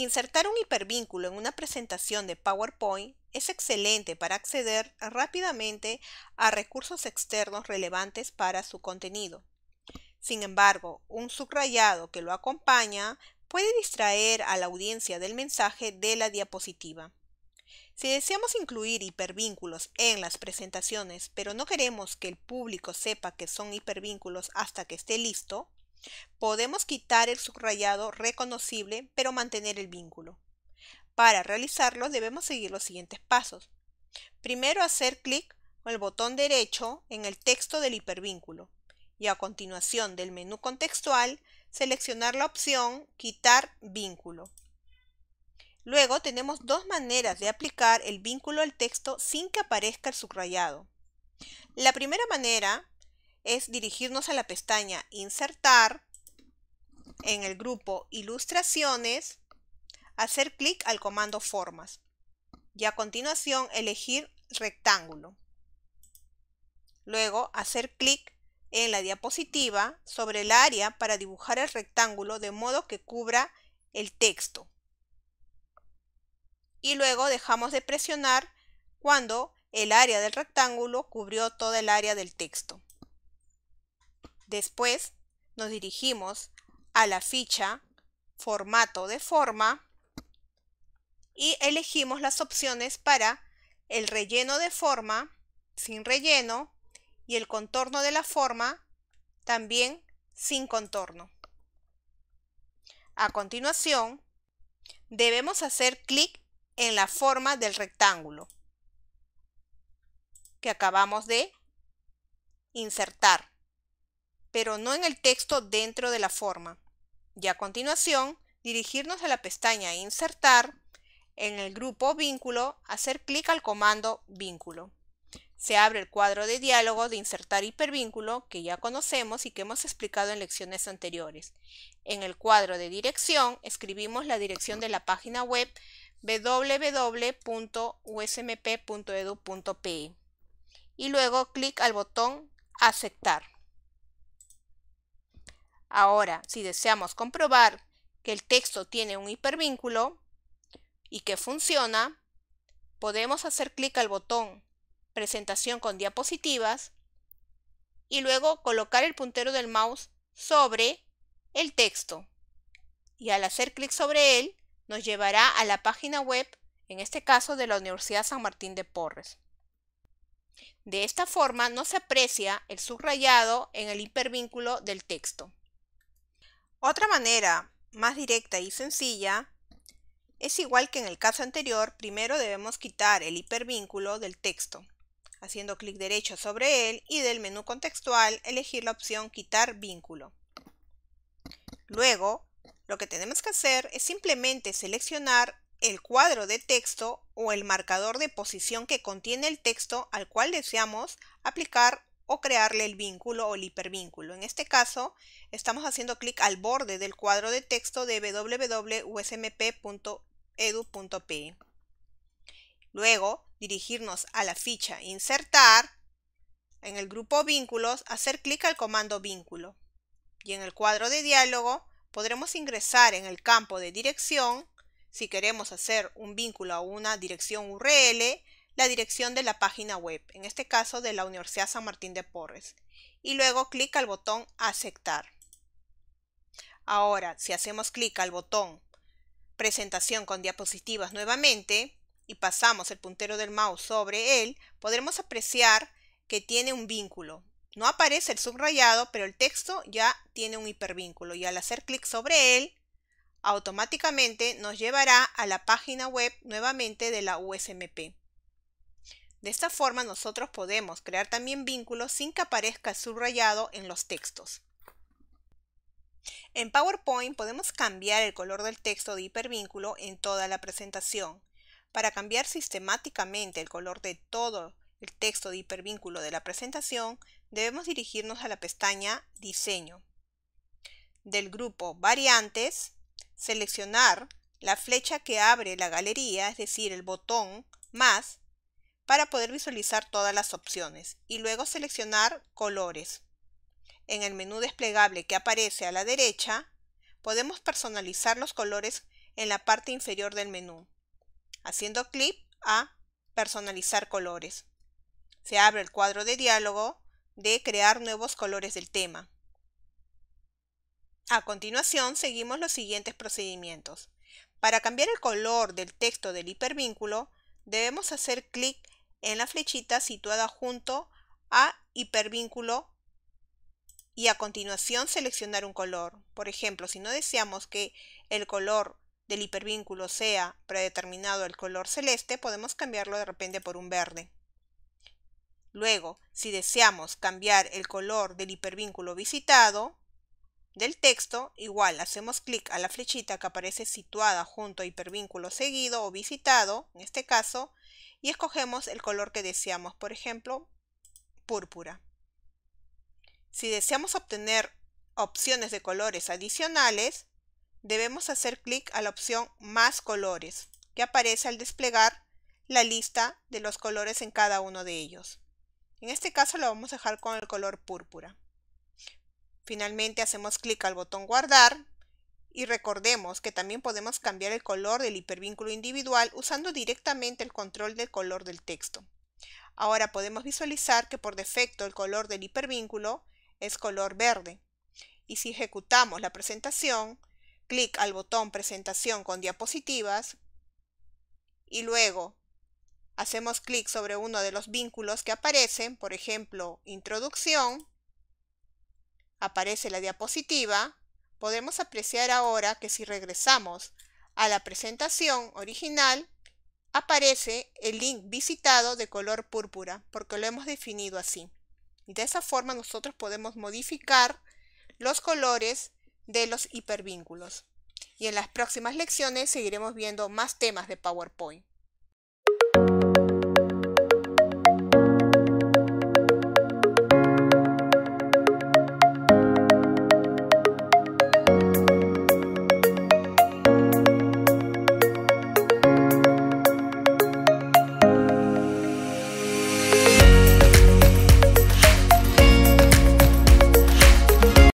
Insertar un hipervínculo en una presentación de PowerPoint es excelente para acceder rápidamente a recursos externos relevantes para su contenido. Sin embargo, un subrayado que lo acompaña puede distraer a la audiencia del mensaje de la diapositiva. Si deseamos incluir hipervínculos en las presentaciones, pero no queremos que el público sepa que son hipervínculos hasta que esté listo, Podemos quitar el subrayado reconocible, pero mantener el vínculo. Para realizarlo debemos seguir los siguientes pasos. Primero hacer clic con el botón derecho en el texto del hipervínculo y a continuación del menú contextual seleccionar la opción Quitar vínculo. Luego tenemos dos maneras de aplicar el vínculo al texto sin que aparezca el subrayado. La primera manera es dirigirnos a la pestaña Insertar, en el grupo Ilustraciones, hacer clic al comando Formas y a continuación elegir Rectángulo. Luego hacer clic en la diapositiva sobre el área para dibujar el rectángulo de modo que cubra el texto. Y luego dejamos de presionar cuando el área del rectángulo cubrió toda el área del texto. Después nos dirigimos a la ficha formato de forma y elegimos las opciones para el relleno de forma, sin relleno y el contorno de la forma, también sin contorno. A continuación, debemos hacer clic en la forma del rectángulo que acabamos de insertar pero no en el texto dentro de la forma. Y a continuación, dirigirnos a la pestaña Insertar, en el grupo Vínculo, hacer clic al comando Vínculo. Se abre el cuadro de diálogo de insertar hipervínculo que ya conocemos y que hemos explicado en lecciones anteriores. En el cuadro de dirección escribimos la dirección de la página web www.usmp.edu.pe e y luego clic al botón Aceptar. Ahora, si deseamos comprobar que el texto tiene un hipervínculo y que funciona, podemos hacer clic al botón Presentación con diapositivas y luego colocar el puntero del mouse sobre el texto. Y al hacer clic sobre él, nos llevará a la página web, en este caso de la Universidad San Martín de Porres. De esta forma no se aprecia el subrayado en el hipervínculo del texto. Otra manera más directa y sencilla es igual que en el caso anterior, primero debemos quitar el hipervínculo del texto, haciendo clic derecho sobre él y del menú contextual elegir la opción quitar vínculo. Luego, lo que tenemos que hacer es simplemente seleccionar el cuadro de texto o el marcador de posición que contiene el texto al cual deseamos aplicar o crearle el vínculo o el hipervínculo. En este caso, estamos haciendo clic al borde del cuadro de texto de www.usmp.edu.pe. E. Luego, dirigirnos a la ficha Insertar, en el grupo Vínculos, hacer clic al comando Vínculo. Y en el cuadro de diálogo, podremos ingresar en el campo de dirección, si queremos hacer un vínculo a una dirección URL, la dirección de la página web, en este caso de la Universidad San Martín de Porres, y luego clic al botón Aceptar. Ahora, si hacemos clic al botón Presentación con diapositivas nuevamente y pasamos el puntero del mouse sobre él, podremos apreciar que tiene un vínculo. No aparece el subrayado, pero el texto ya tiene un hipervínculo y al hacer clic sobre él, automáticamente nos llevará a la página web nuevamente de la USMP. De esta forma nosotros podemos crear también vínculos sin que aparezca subrayado en los textos. En PowerPoint podemos cambiar el color del texto de hipervínculo en toda la presentación. Para cambiar sistemáticamente el color de todo el texto de hipervínculo de la presentación, debemos dirigirnos a la pestaña Diseño. Del grupo Variantes, seleccionar la flecha que abre la galería, es decir, el botón más, para poder visualizar todas las opciones y luego seleccionar colores. En el menú desplegable que aparece a la derecha, podemos personalizar los colores en la parte inferior del menú, haciendo clic a Personalizar colores. Se abre el cuadro de diálogo de crear nuevos colores del tema. A continuación, seguimos los siguientes procedimientos. Para cambiar el color del texto del hipervínculo, debemos hacer clic en la flechita situada junto a hipervínculo y a continuación seleccionar un color. Por ejemplo, si no deseamos que el color del hipervínculo sea predeterminado el color celeste, podemos cambiarlo de repente por un verde. Luego, si deseamos cambiar el color del hipervínculo visitado del texto, igual hacemos clic a la flechita que aparece situada junto a hipervínculo seguido o visitado, en este caso, y escogemos el color que deseamos, por ejemplo, púrpura. Si deseamos obtener opciones de colores adicionales, debemos hacer clic a la opción Más colores, que aparece al desplegar la lista de los colores en cada uno de ellos. En este caso lo vamos a dejar con el color púrpura. Finalmente hacemos clic al botón Guardar y recordemos que también podemos cambiar el color del hipervínculo individual usando directamente el control del color del texto. Ahora podemos visualizar que por defecto el color del hipervínculo es color verde. Y si ejecutamos la presentación, clic al botón presentación con diapositivas y luego hacemos clic sobre uno de los vínculos que aparecen, por ejemplo, introducción, aparece la diapositiva podemos apreciar ahora que si regresamos a la presentación original, aparece el link visitado de color púrpura, porque lo hemos definido así. Y de esa forma nosotros podemos modificar los colores de los hipervínculos. Y en las próximas lecciones seguiremos viendo más temas de PowerPoint. Thank you.